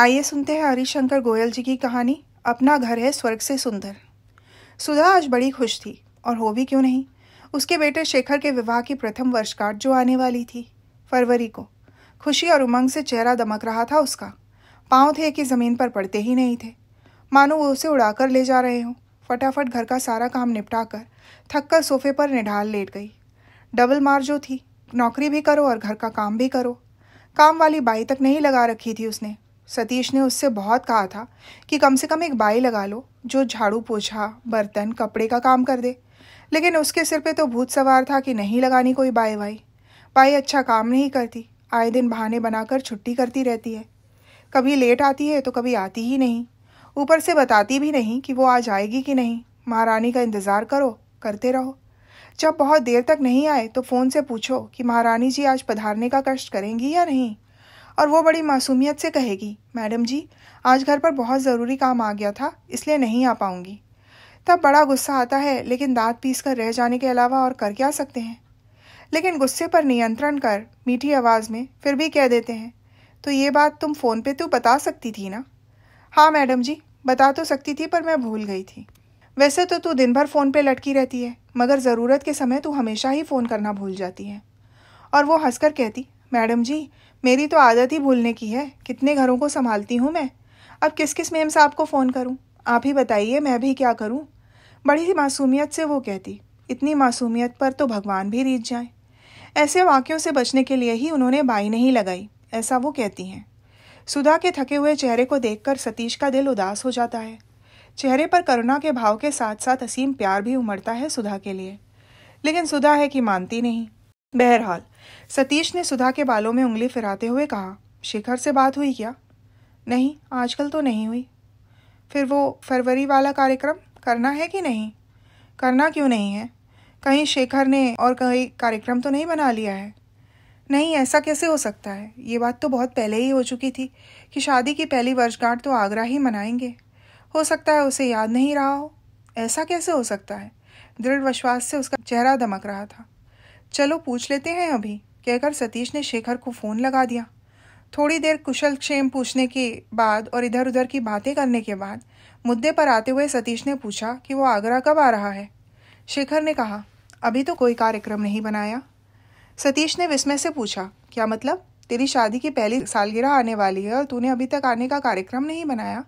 आइए सुनते हैं हरिशंकर गोयल जी की कहानी अपना घर है स्वर्ग से सुंदर सुधा आज बड़ी खुश थी और हो भी क्यों नहीं उसके बेटे शेखर के विवाह की प्रथम वर्षगांठ जो आने वाली थी फरवरी को खुशी और उमंग से चेहरा दमक रहा था उसका पाँव थे कि ज़मीन पर पड़ते ही नहीं थे मानो वो उसे उड़ाकर ले जा रहे हों फटाफट घर का सारा काम निपटा कर थक कर सोफे पर निढाल लेट गई डबल मार जो थी नौकरी भी करो और घर का काम भी करो काम वाली बाई तक नहीं लगा रखी थी उसने सतीश ने उससे बहुत कहा था कि कम से कम एक बाई लगा लो जो झाड़ू पोछा बर्तन कपड़े का काम कर दे लेकिन उसके सिर पे तो भूत सवार था कि नहीं लगानी कोई बाई वाई बाई अच्छा काम नहीं करती आए दिन बहाने बनाकर छुट्टी करती रहती है कभी लेट आती है तो कभी आती ही नहीं ऊपर से बताती भी नहीं कि वो आज आएगी कि नहीं महारानी का इंतज़ार करो करते रहो जब बहुत देर तक नहीं आए तो फ़ोन से पूछो कि महारानी जी आज पधारने का कष्ट करेंगी या नहीं और वो बड़ी मासूमियत से कहेगी मैडम जी आज घर पर बहुत ज़रूरी काम आ गया था इसलिए नहीं आ पाऊँगी तब बड़ा गुस्सा आता है लेकिन दांत पीस कर रह जाने के अलावा और कर क्या सकते हैं लेकिन गुस्से पर नियंत्रण कर मीठी आवाज़ में फिर भी कह देते हैं तो ये बात तुम फ़ोन पे तो बता सकती थी ना हाँ मैडम जी बता तो सकती थी पर मैं भूल गई थी वैसे तो तू दिन भर फ़ोन पे लटकी रहती है मगर ज़रूरत के समय तू हमेशा ही फ़ोन करना भूल जाती है और वो हंसकर कहती मैडम जी मेरी तो आदत ही भूलने की है कितने घरों को संभालती हूँ मैं अब किस किस मेम साहब को फ़ोन करूँ आप ही बताइए मैं भी क्या करूँ बड़ी ही मासूमियत से वो कहती इतनी मासूमियत पर तो भगवान भी रीत जाए ऐसे वाक्यों से बचने के लिए ही उन्होंने बाई नहीं लगाई ऐसा वो कहती हैं सुधा के थके हुए चेहरे को देखकर सतीश का दिल उदास हो जाता है चेहरे पर करुणा के भाव के साथ साथ असीम प्यार भी उमड़ता है सुधा के लिए लेकिन सुधा है कि मानती नहीं बहरहाल सतीश ने सुधा के बालों में उंगली फिराते हुए कहा शिखर से बात हुई क्या नहीं आजकल तो नहीं हुई फिर वो फरवरी वाला कार्यक्रम करना है कि नहीं करना क्यों नहीं है कहीं शेखर ने और कहीं कार्यक्रम तो नहीं बना लिया है नहीं ऐसा कैसे हो सकता है ये बात तो बहुत पहले ही हो चुकी थी कि शादी की पहली वर्षगांठ तो आगरा ही मनाएंगे हो सकता है उसे याद नहीं रहा हो ऐसा कैसे हो सकता है दृढ़ विश्वास से उसका चेहरा दमक रहा था चलो पूछ लेते हैं अभी कहकर सतीश ने शेखर को फ़ोन लगा दिया थोड़ी देर कुशल क्षेम पूछने के बाद और इधर उधर की बातें करने के बाद मुद्दे पर आते हुए सतीश ने पूछा कि वो आगरा कब आ रहा है शेखर ने कहा अभी तो कोई कार्यक्रम नहीं बनाया सतीश ने विस्मय से पूछा क्या मतलब तेरी शादी की पहली सालगिरह आने वाली है और तूने अभी तक आने का कार्यक्रम नहीं बनाया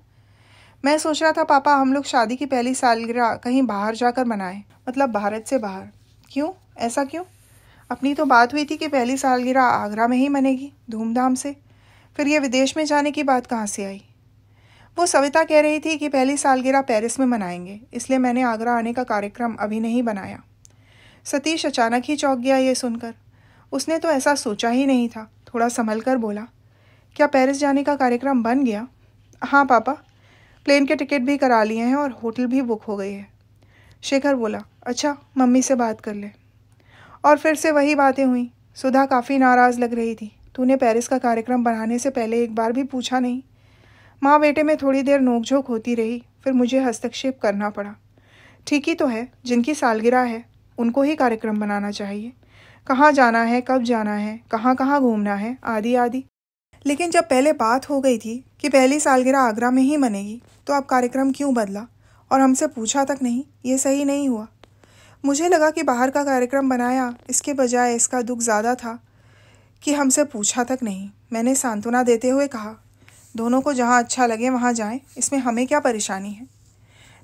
मैं सोच रहा था पापा हम लोग शादी की पहली सालगिरह कहीं बाहर जाकर मनाएं मतलब भारत से बाहर क्यों ऐसा क्यों अपनी तो बात हुई थी कि पहली सालगिरह आगरा में ही मनेगी धूमधाम से फिर ये विदेश में जाने की बात कहाँ से आई वो सविता कह रही थी कि पहली सालगिरह पेरिस में मनाएंगे इसलिए मैंने आगरा आने का कार्यक्रम अभी नहीं बनाया सतीश अचानक ही चौंक गया ये सुनकर उसने तो ऐसा सोचा ही नहीं था थोड़ा संभल कर बोला क्या पेरिस जाने का कार्यक्रम बन गया हाँ पापा प्लेन के टिकट भी करा लिए हैं और होटल भी बुक हो गई है शेखर बोला अच्छा मम्मी से बात कर ले और फिर से वही बातें हुई सुधा काफ़ी नाराज़ लग रही थी तूने पेरिस का कार्यक्रम बनाने से पहले एक बार भी पूछा नहीं माँ बेटे में थोड़ी देर नोकझोंक होती रही फिर मुझे हस्तक्षेप करना पड़ा ठीक ही तो है जिनकी सालगिरह है उनको ही कार्यक्रम बनाना चाहिए कहाँ जाना है कब जाना है कहाँ कहाँ घूमना है आदि आदि लेकिन जब पहले बात हो गई थी कि पहली सालगिरह आगरा में ही मनेगी तो अब कार्यक्रम क्यों बदला और हमसे पूछा तक नहीं ये सही नहीं हुआ मुझे लगा कि बाहर का कार्यक्रम बनाया इसके बजाय इसका दुख ज़्यादा था कि हमसे पूछा तक नहीं मैंने सांत्वना देते हुए कहा दोनों को जहाँ अच्छा लगे वहाँ जाएं इसमें हमें क्या परेशानी है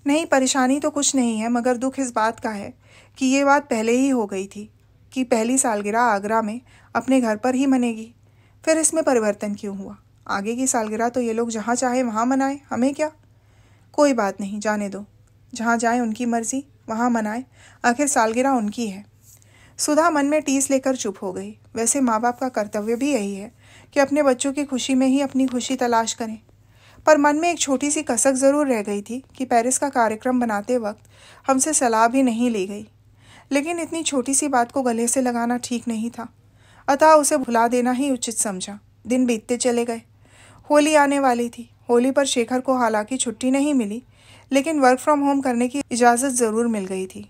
नहीं परेशानी तो कुछ नहीं है मगर दुख इस बात का है कि ये बात पहले ही हो गई थी कि पहली सालगिरह आगरा में अपने घर पर ही मनेगी फिर इसमें परिवर्तन क्यों हुआ आगे की सालगिरह तो ये लोग जहाँ चाहे वहाँ मनाएं हमें क्या कोई बात नहीं जाने दो जहाँ जाएँ उनकी मर्ज़ी वहाँ मनाए आखिर सालगिरह उनकी है सुधा मन में टीस लेकर चुप हो गई वैसे माँ बाप का कर्तव्य भी यही है कि अपने बच्चों की खुशी में ही अपनी खुशी तलाश करें पर मन में एक छोटी सी कसक ज़रूर रह गई थी कि पेरिस का कार्यक्रम बनाते वक्त हमसे सलाह भी नहीं ली गई लेकिन इतनी छोटी सी बात को गले से लगाना ठीक नहीं था अतः उसे भुला देना ही उचित समझा दिन बीतते चले गए होली आने वाली थी होली पर शेखर को हालांकि छुट्टी नहीं मिली लेकिन वर्क फ्रॉम होम करने की इजाज़त ज़रूर मिल गई थी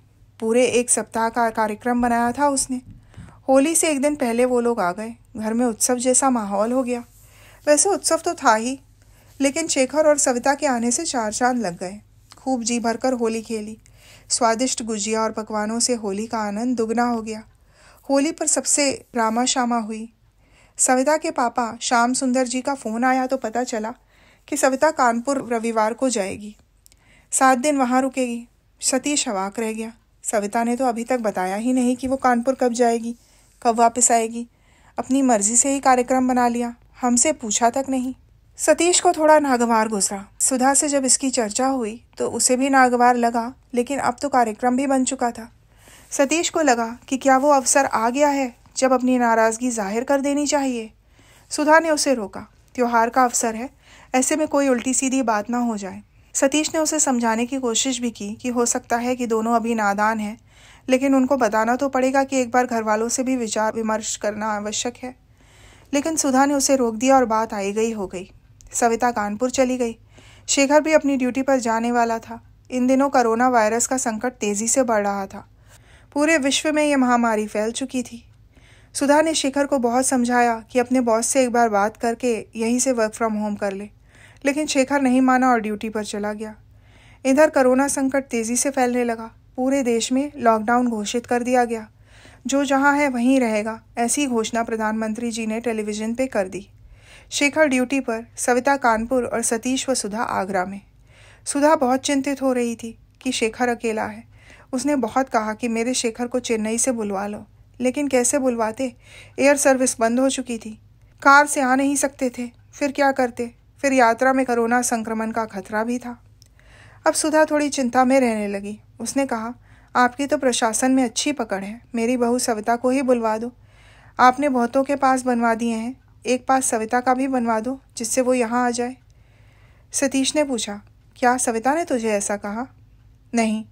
पूरे एक सप्ताह का कार्यक्रम बनाया था उसने होली से एक दिन पहले वो लोग आ गए घर में उत्सव जैसा माहौल हो गया वैसे उत्सव तो था ही लेकिन शेखर और सविता के आने से चार चांद लग गए खूब जी भरकर होली खेली स्वादिष्ट गुजिया और पकवानों से होली का आनंद दुगना हो गया होली पर सबसे रामा शामा हुई सविता के पापा श्याम सुंदर जी का फ़ोन आया तो पता चला कि सविता कानपुर रविवार को जाएगी सात दिन वहाँ रुकेगी सतीश हवाक रह गया सविता ने तो अभी तक बताया ही नहीं कि वो कानपुर कब जाएगी कब वापस आएगी अपनी मर्जी से ही कार्यक्रम बना लिया हमसे पूछा तक नहीं सतीश को थोड़ा नागवार गुजरा सुधा से जब इसकी चर्चा हुई तो उसे भी नागवार लगा लेकिन अब तो कार्यक्रम भी बन चुका था सतीश को लगा कि क्या वो अवसर आ गया है जब अपनी नाराज़गी जाहिर कर देनी चाहिए सुधा ने उसे रोका त्यौहार का अवसर है ऐसे में कोई उल्टी सीधी बात ना हो जाए सतीश ने उसे समझाने की कोशिश भी की कि हो सकता है कि दोनों अभी नादान हैं लेकिन उनको बताना तो पड़ेगा कि एक बार घर वालों से भी विचार विमर्श करना आवश्यक है लेकिन सुधा ने उसे रोक दिया और बात आई गई हो गई सविता कानपुर चली गई शेखर भी अपनी ड्यूटी पर जाने वाला था इन दिनों कोरोना वायरस का संकट तेजी से बढ़ रहा था पूरे विश्व में यह महामारी फैल चुकी थी सुधा ने शेखर को बहुत समझाया कि अपने बॉस से एक बार बात करके यहीं से वर्क फ्रॉम होम कर ले लेकिन शेखर नहीं माना और ड्यूटी पर चला गया इधर कोरोना संकट तेजी से फैलने लगा पूरे देश में लॉकडाउन घोषित कर दिया गया जो जहां है वहीं रहेगा ऐसी घोषणा प्रधानमंत्री जी ने टेलीविजन पे कर दी शेखर ड्यूटी पर सविता कानपुर और सतीश व सुधा आगरा में सुधा बहुत चिंतित हो रही थी कि शेखर अकेला है उसने बहुत कहा कि मेरे शेखर को चेन्नई से बुलवा लो लेकिन कैसे बुलवाते एयर सर्विस बंद हो चुकी थी कार से आ नहीं सकते थे फिर क्या करते फिर यात्रा में कोरोना संक्रमण का खतरा भी था अब सुधा थोड़ी चिंता में रहने लगी उसने कहा आपकी तो प्रशासन में अच्छी पकड़ है मेरी बहू सविता को ही बुलवा दो आपने बहुतों के पास बनवा दिए हैं एक पास सविता का भी बनवा दो जिससे वो यहाँ आ जाए सतीश ने पूछा क्या सविता ने तुझे ऐसा कहा नहीं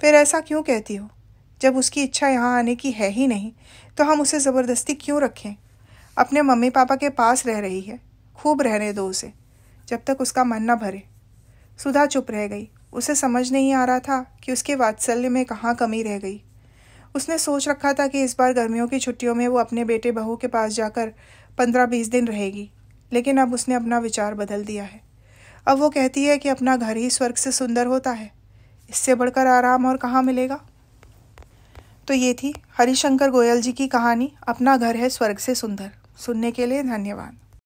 फिर ऐसा क्यों कहती हो जब उसकी इच्छा यहाँ आने की है ही नहीं तो हम उसे ज़बरदस्ती क्यों रखें अपने मम्मी पापा के पास रह रही है खूब रहने दो उसे जब तक उसका मन न भरे सुधा चुप रह गई उसे समझ नहीं आ रहा था कि उसके वात्सल्य में कहाँ कमी रह गई उसने सोच रखा था कि इस बार गर्मियों की छुट्टियों में वो अपने बेटे बहू के पास जाकर पंद्रह बीस दिन रहेगी लेकिन अब उसने अपना विचार बदल दिया है अब वो कहती है कि अपना घर ही स्वर्ग से सुंदर होता है इससे बढ़कर आराम और कहाँ मिलेगा तो ये थी हरिशंकर गोयल जी की कहानी अपना घर है स्वर्ग से सुंदर सुनने के लिए धन्यवाद